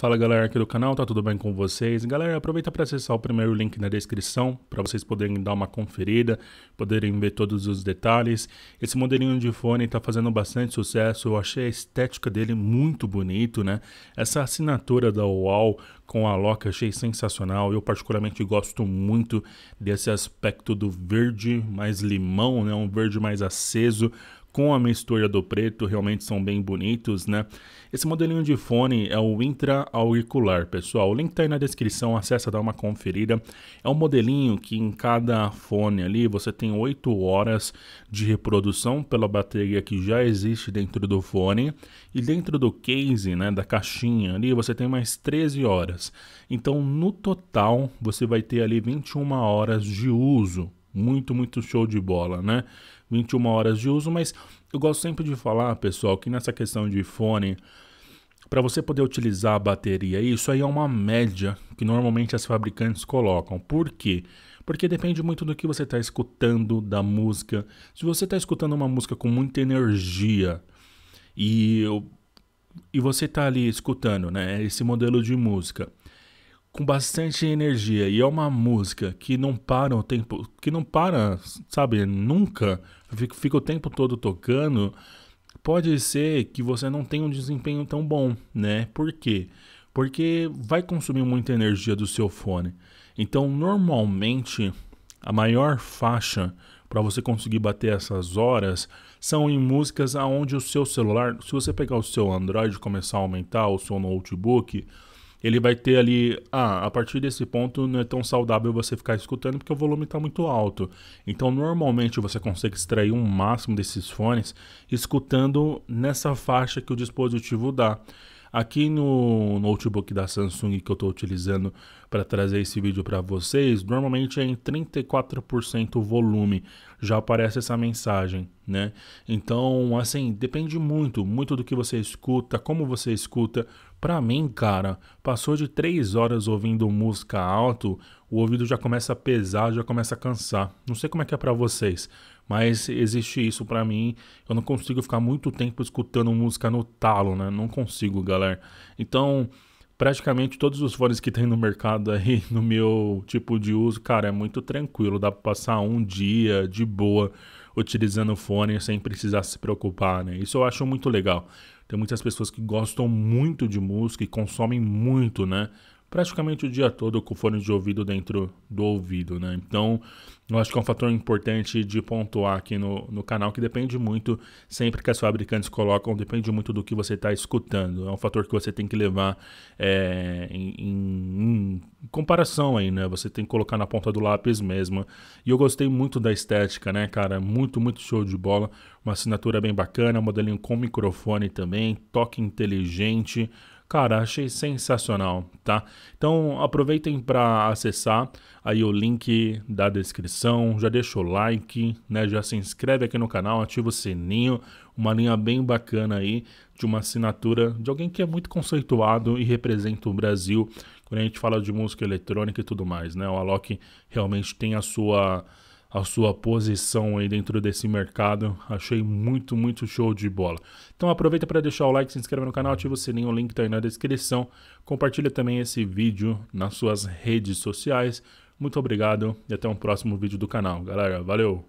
Fala galera aqui do canal, tá tudo bem com vocês? Galera, aproveita para acessar o primeiro link na descrição para vocês poderem dar uma conferida, poderem ver todos os detalhes. Esse modelinho de fone tá fazendo bastante sucesso, eu achei a estética dele muito bonito, né? Essa assinatura da UAL com a Loca achei sensacional. Eu particularmente gosto muito desse aspecto do verde mais limão, né? Um verde mais aceso com a mistura do preto realmente são bem bonitos, né? Esse modelinho de fone é o intra-auricular, pessoal. O link tá aí na descrição, acessa, dá uma conferida. É um modelinho que em cada fone ali você tem 8 horas de reprodução pela bateria que já existe dentro do fone. E dentro do case, né, da caixinha ali, você tem mais 13 horas. Então, no total, você vai ter ali 21 horas de uso muito, muito show de bola, né? 21 horas de uso, mas eu gosto sempre de falar, pessoal, que nessa questão de fone, para você poder utilizar a bateria, isso aí é uma média que normalmente as fabricantes colocam. Por quê? porque depende muito do que você está escutando da música. Se você está escutando uma música com muita energia e, e você está ali escutando né, esse modelo de música com bastante energia e é uma música que não para o tempo, que não para, sabe, nunca, fica, fica o tempo todo tocando, pode ser que você não tenha um desempenho tão bom, né? Por quê? Porque vai consumir muita energia do seu fone. Então, normalmente, a maior faixa para você conseguir bater essas horas são em músicas aonde o seu celular, se você pegar o seu Android e começar a aumentar o seu notebook, ele vai ter ali, ah, a partir desse ponto não é tão saudável você ficar escutando porque o volume está muito alto. Então, normalmente você consegue extrair um máximo desses fones escutando nessa faixa que o dispositivo dá. Aqui no notebook da Samsung que eu estou utilizando para trazer esse vídeo para vocês, normalmente é em 34% volume, já aparece essa mensagem, né? Então, assim, depende muito, muito do que você escuta, como você escuta. Para mim, cara, passou de 3 horas ouvindo música alto, o ouvido já começa a pesar, já começa a cansar. Não sei como é que é para vocês, mas existe isso para mim. Eu não consigo ficar muito tempo escutando música no talo, né? Não consigo, galera. Então, praticamente todos os fones que tem no mercado aí, no meu tipo de uso, cara, é muito tranquilo. Dá pra passar um dia de boa utilizando o fone sem precisar se preocupar, né? Isso eu acho muito legal. Tem muitas pessoas que gostam muito de música e consomem muito, né? praticamente o dia todo com fone de ouvido dentro do ouvido, né? Então, eu acho que é um fator importante de pontuar aqui no, no canal, que depende muito, sempre que as fabricantes colocam, depende muito do que você está escutando. É um fator que você tem que levar é, em, em, em, comparação aí, né? Você tem que colocar na ponta do lápis mesmo. E eu gostei muito da estética, né, cara? Muito, muito show de bola. Uma assinatura bem bacana, um modelinho com microfone também, toque inteligente. Cara, achei sensacional, tá? Então aproveitem para acessar aí o link da descrição, já deixa o like, né? Já se inscreve aqui no canal, ativa o sininho, uma linha bem bacana aí de uma assinatura de alguém que é muito conceituado e representa o Brasil quando a gente fala de música eletrônica e tudo mais, né? O Alok realmente tem a sua a sua posição aí dentro desse mercado. Achei muito, muito show de bola. Então aproveita para deixar o like, se inscreva no canal, ativa o sininho, o link está aí na descrição. Compartilha também esse vídeo nas suas redes sociais. Muito obrigado e até um próximo vídeo do canal. Galera, valeu!